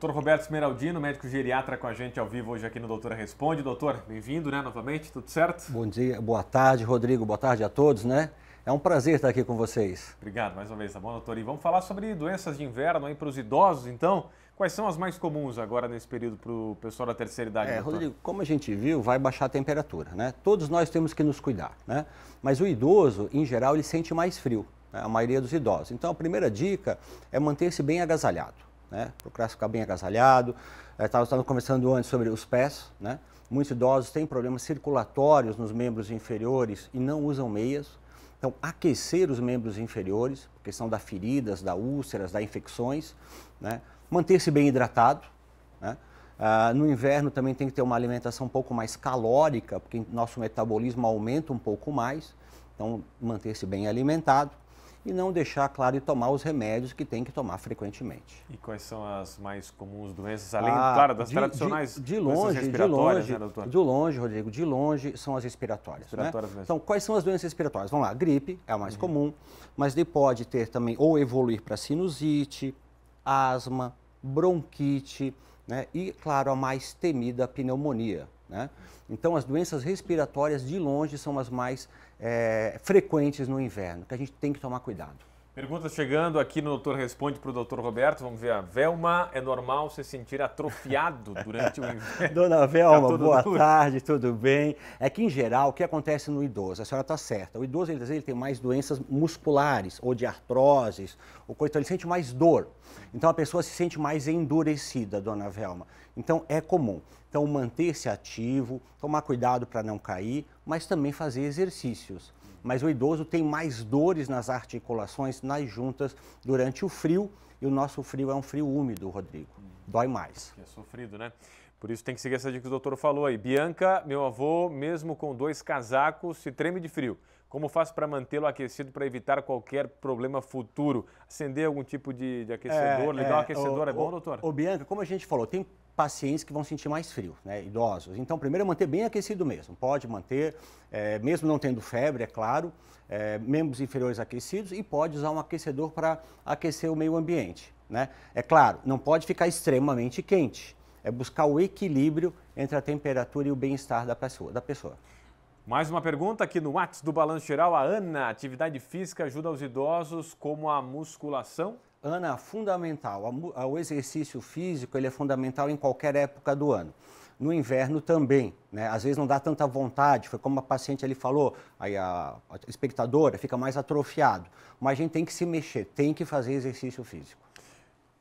Doutor Roberto Esmeraldino, médico geriatra com a gente ao vivo hoje aqui no Doutora Responde. Doutor, bem-vindo, né, novamente, tudo certo? Bom dia, boa tarde, Rodrigo, boa tarde a todos, né? É um prazer estar aqui com vocês. Obrigado mais uma vez, tá bom, doutor? E vamos falar sobre doenças de inverno aí para os idosos, então. Quais são as mais comuns agora nesse período para o pessoal da terceira idade? É, doutor? Rodrigo, como a gente viu, vai baixar a temperatura, né? Todos nós temos que nos cuidar, né? Mas o idoso, em geral, ele sente mais frio, né? a maioria dos idosos. Então, a primeira dica é manter-se bem agasalhado né? Procurar ficar bem agasalhado. Estava é, conversando antes sobre os pés, né? Muitos idosos têm problemas circulatórios nos membros inferiores e não usam meias. Então, aquecer os membros inferiores, questão da feridas, da úlceras, da infecções, né? Manter-se bem hidratado, né? Uh, no inverno também tem que ter uma alimentação um pouco mais calórica, porque nosso metabolismo aumenta um pouco mais. Então, manter-se bem alimentado e não deixar, claro, e tomar os remédios que tem que tomar frequentemente. E quais são as mais comuns doenças, além, ah, claro, das de, tradicionais? De, de longe, de longe, né, de longe, Rodrigo, de longe são as respiratórias. Né? respiratórias né? Então, quais são as doenças respiratórias? Vamos lá, gripe é a mais uhum. comum, mas ele pode ter também ou evoluir para sinusite, asma, bronquite, né? e, claro, a mais temida, a pneumonia. Né? Então, as doenças respiratórias, de longe, são as mais é, frequentes no inverno, que a gente tem que tomar cuidado. Pergunta chegando aqui no Doutor Responde para o Doutor Roberto. Vamos ver. A Velma, é normal se sentir atrofiado durante o inverno? Dona tá Velma, tá boa duro. tarde, tudo bem? É que, em geral, o que acontece no idoso? A senhora está certa. O idoso, ele, ele tem mais doenças musculares, ou de artroses, ou coisa, então ele sente mais dor. Então, a pessoa se sente mais endurecida, Dona Velma. Então, é comum. Então, manter-se ativo, tomar cuidado para não cair, mas também fazer exercícios. Mas o idoso tem mais dores nas articulações, nas juntas, durante o frio, e o nosso frio é um frio úmido, Rodrigo. Dói mais. É sofrido, né? Por isso tem que seguir essa dica que o doutor falou aí. Bianca, meu avô, mesmo com dois casacos, se treme de frio. Como faço para mantê-lo aquecido para evitar qualquer problema futuro? Acender algum tipo de, de aquecedor, é, ligar é, um aquecedor o, é bom, o, doutor? Ô, Bianca, como a gente falou, tem pacientes que vão sentir mais frio, né? idosos. Então, primeiro é manter bem aquecido mesmo. Pode manter, é, mesmo não tendo febre, é claro, é, membros inferiores aquecidos e pode usar um aquecedor para aquecer o meio ambiente. Né? É claro, não pode ficar extremamente quente é buscar o equilíbrio entre a temperatura e o bem-estar da pessoa. Da pessoa. Mais uma pergunta aqui no WhatsApp do Balanço Geral. A Ana, atividade física ajuda os idosos como a musculação? Ana, fundamental. O exercício físico ele é fundamental em qualquer época do ano. No inverno também, né? Às vezes não dá tanta vontade, foi como a paciente ali falou, aí a espectadora fica mais atrofiado. Mas a gente tem que se mexer, tem que fazer exercício físico.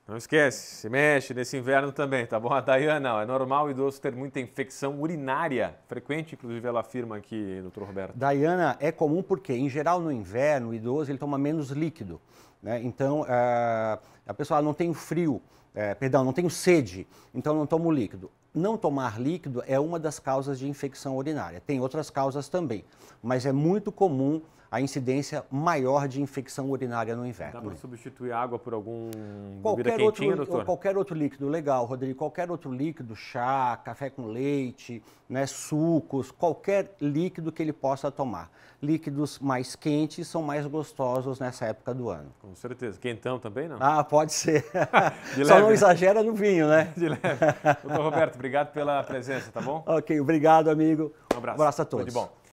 Não esquece, se mexe nesse inverno também, tá bom? A Dayana, é normal o idoso ter muita infecção urinária, frequente, inclusive, ela afirma aqui, doutor Roberto. Dayana, é comum porque, em geral, no inverno, o idoso ele toma menos líquido. Né? Então, eh, a pessoa não tem frio, eh, perdão, não tem sede, então não toma o líquido não tomar líquido é uma das causas de infecção urinária. Tem outras causas também, mas é muito comum a incidência maior de infecção urinária no inverno. Dá para substituir água por algum qualquer outro, doutor? Qualquer outro líquido, legal, Rodrigo. Qualquer outro líquido, chá, café com leite, né, sucos, qualquer líquido que ele possa tomar. Líquidos mais quentes são mais gostosos nessa época do ano. Com certeza. Quentão também, não? Ah, pode ser. Só não exagera no vinho, né? De leve. Doutor Roberto, obrigado obrigado pela presença, tá bom? ok, obrigado, amigo. Um abraço. Um abraço a todos. Tudo de bom.